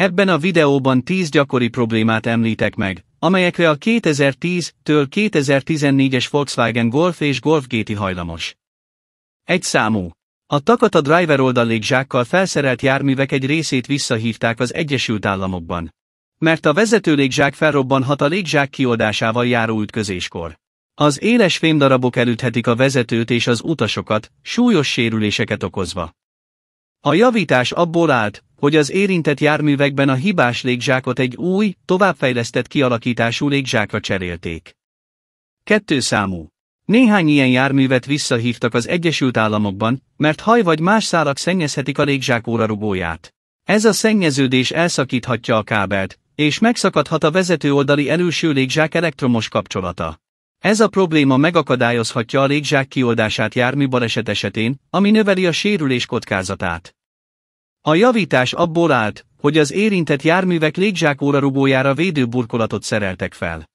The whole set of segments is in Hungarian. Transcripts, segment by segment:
Ebben a videóban 10 gyakori problémát említek meg, amelyekre a 2010-től 2014-es Volkswagen Golf és Golf GT hajlamos. Egy számú. A Takata driver oldalégzsákkal felszerelt járművek egy részét visszahívták az Egyesült Államokban. Mert a vezető légzsák felrobbanhat a légzsák kioldásával járó ütközéskor. Az éles fémdarabok elüthetik a vezetőt és az utasokat, súlyos sérüléseket okozva. A javítás abból állt, hogy az érintett járművekben a hibás légzsákot egy új, továbbfejlesztett kialakítású légzsákra cserélték. Kettő számú. Néhány ilyen járművet visszahívtak az Egyesült Államokban, mert haj vagy más szálak szennyezhetik a légzsák órarugóját. Ez a szennyeződés elszakíthatja a kábelt, és megszakadhat a vezető oldali előső légzsák elektromos kapcsolata. Ez a probléma megakadályozhatja a légzsák kioldását jármű baleset esetén, ami növeli a sérülés kockázatát. A javítás abból állt, hogy az érintett járművek légzsákóra rugójára védőburkolatot szereltek fel.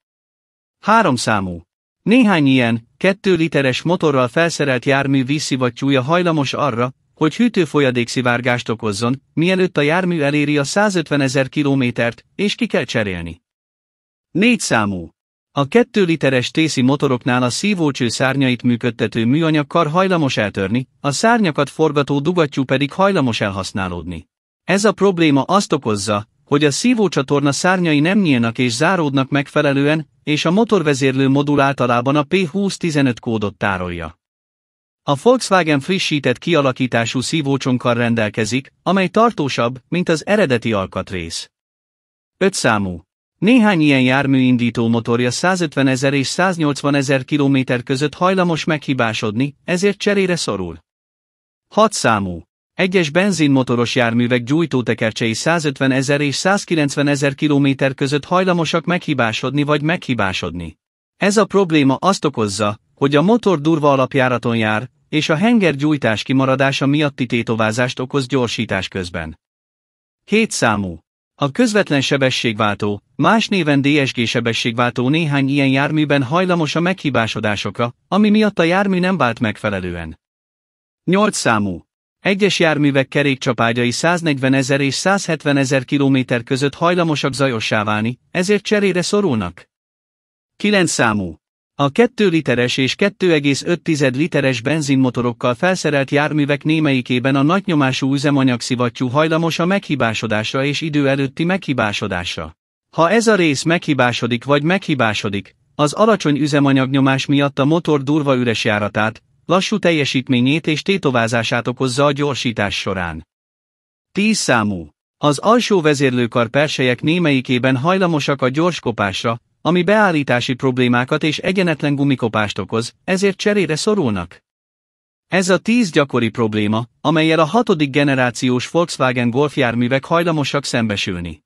Három számú. Néhány ilyen, kettő literes motorral felszerelt jármű vízszivattyúja hajlamos arra, hogy hűtőfolyadék szivárgást okozzon, mielőtt a jármű eléri a 150 ezer kilométert, és ki kell cserélni. Négy számú. A 2 literes tészi motoroknál a szívócső szárnyait működtető műanyag kar hajlamos eltörni, a szárnyakat forgató dugattyú pedig hajlamos elhasználódni. Ez a probléma azt okozza, hogy a szívócsatorna szárnyai nem nyílnak és záródnak megfelelően, és a motorvezérlő modul általában a P2015 kódot tárolja. A Volkswagen frissített kialakítású szívócsonkar rendelkezik, amely tartósabb, mint az eredeti alkatrész. 5 számú néhány ilyen járműindító motorja 150 ezer és 180 ezer kilométer között hajlamos meghibásodni, ezért cserére szorul. 6 számú. Egyes benzinmotoros járművek gyújtótekercsei 150 ezer és 190 ezer kilométer között hajlamosak meghibásodni vagy meghibásodni. Ez a probléma azt okozza, hogy a motor durva alapjáraton jár, és a gyújtás kimaradása miatti tétovázást okoz gyorsítás közben. 7 számú. A közvetlen sebességváltó, más néven DSG sebességváltó néhány ilyen járműben hajlamos a meghibásodásokra, ami miatt a jármű nem vált megfelelően. 8 számú. Egyes járművek kerékcsapágyai 140 ezer és 170 ezer kilométer között hajlamosak zajossá válni, ezért cserére szorulnak. 9 számú. A 2 literes és 2,5 literes benzinmotorokkal felszerelt járművek némelyikében a nagynyomású üzemanyagszivattyú hajlamos a meghibásodásra és idő előtti meghibásodásra. Ha ez a rész meghibásodik vagy meghibásodik, az alacsony üzemanyagnyomás miatt a motor durva üres járatát, lassú teljesítményét és tétovázását okozza a gyorsítás során. 10 számú. Az alsó vezérlőkar persejek némelyikében hajlamosak a gyors kopásra, ami beállítási problémákat és egyenetlen gumikopást okoz, ezért cserére szorulnak. Ez a tíz gyakori probléma, amelyel a hatodik generációs Volkswagen Golf járművek hajlamosak szembesülni.